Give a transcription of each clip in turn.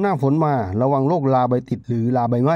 หน้าฝนมาระวังโรคลาใบติดหรือลาใบไหม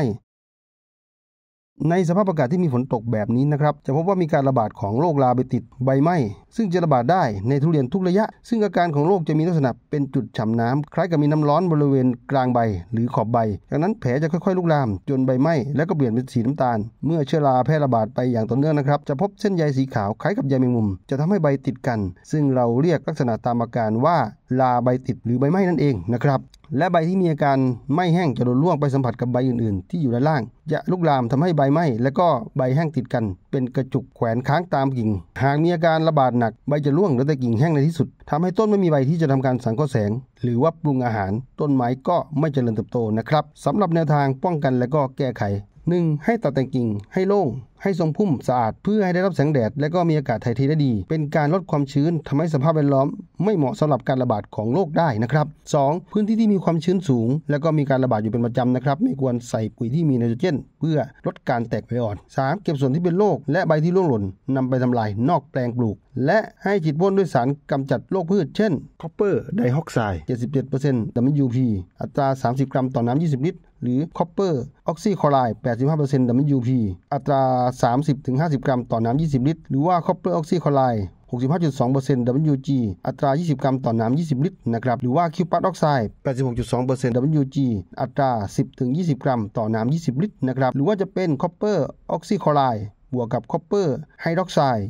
ในสภาพอากาศที่มีฝนตกแบบนี้นะครับ จะพบว่ามีการระบาดของโรคลาใบติด ใบไหม้ซึ่งจะระบาดได้ในทุเรียนทุกระยะ ซึ่งอาการของโรคจะมีลักษณะเป็นจุดฉ่ำน้ำคล้ายกับมีน้ำร้อนบริเวณกลางใบหรือขอบใบ จากนั้นแผลจะค่อยๆลุกลามจนใบไหม้และก็เปลี่ยนเป็นสีน้ำตาลเมื่อเชื้อราแพร่ระบาดไปอย่างต่อเนื่องนะครับ จะพบเส้นใยสีขาวคล้ายกับใยแมงมุมจะทำให้ใบติดกัน ซึ่งเราเรียกลักษณะตามอาการว่าลาใบติดหรือใบไหม้นั่นเองนะครับและใบที่มีอาการไม่แห้งจะหลนร่วงไปสัมผัสกับใบอื่น ๆ ที่อยู่ด้านล่างจะลุกลามทำให้ใบไหม้และก็ใบแห้งติดกัน เป็นกระจุกแขวนค้างตามกิ่ง หากมีอาการระบาดหนักใบจะร่วงหรือแต่กิ่งแห้งในที่สุด ทำให้ต้นไม่มีใบที่จะทำการสังเคราะห์แสง หรือว่าปรุงอาหาร ต้นไม้ก็ไม่เจริญเติบโตนะครับสำหรับแนวทางป้องกันและก็แก้ไข 1. ให้ตัดแต่งกิ่งให้โล่งให้ทรงพุ่มสะอาดเพื่อให้ได้รับแสงแดด และก็มีอากาศถ่ายเทได้ดี เป็นการลดความชื้นทำให้สภาพแวดล้อม ไม่เหมาะสำหรับการระบาดของโรคได้นะครับ 2. พื้นที่ที่มีความชื้นสูง และก็มีการระบาดอยู่เป็นประจำนะครับไม่ควรใส่ปุ๋ยที่มีไนโตรเจน เพื่อ ลดการแตกใบอ่อน 3. เก็บส่วนที่เป็นโรคและใบที่ร่วงหล่น นำไปทำลายนอกแปลงปลูกและให้ฉีดพ่นด้วยสารกำจัดโรคพืชเช่นคอปเปอร์ไดออกไซด์77% WP อัตรา 30 กรัมต่อน้ำ20 ลิตร หรือคอปเปอร์ออกซิคลอไรด์85% WP อัตรา 30-50กรัมต่อน้ำ20 ลิตร หรือว่าคอปเปอร์ออกซิคลอไรด์65.2% WG อัตรา 20 กรัมต่อน้ำ20 ลิตรนะครับหรือว่าคิวปัสออกไซด์86.2% WG อัตรา 10-20 กรัมต่อน้ำ20 ลิตรนะครับหรือว่าจะเป็นคอปเปอร์ออกซิคลอไรบวกกับคอปเปอร์ไฮดรอกไซด์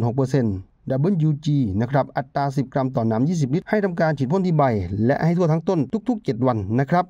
24.6% WG นะครับ อัตรา 10 กรัมต่อน้ำ20 ลิตร ให้ทำการฉีดพ่นที่ใบ และให้ทั่วทั้งต้นทุกๆ 7 วันนะครับ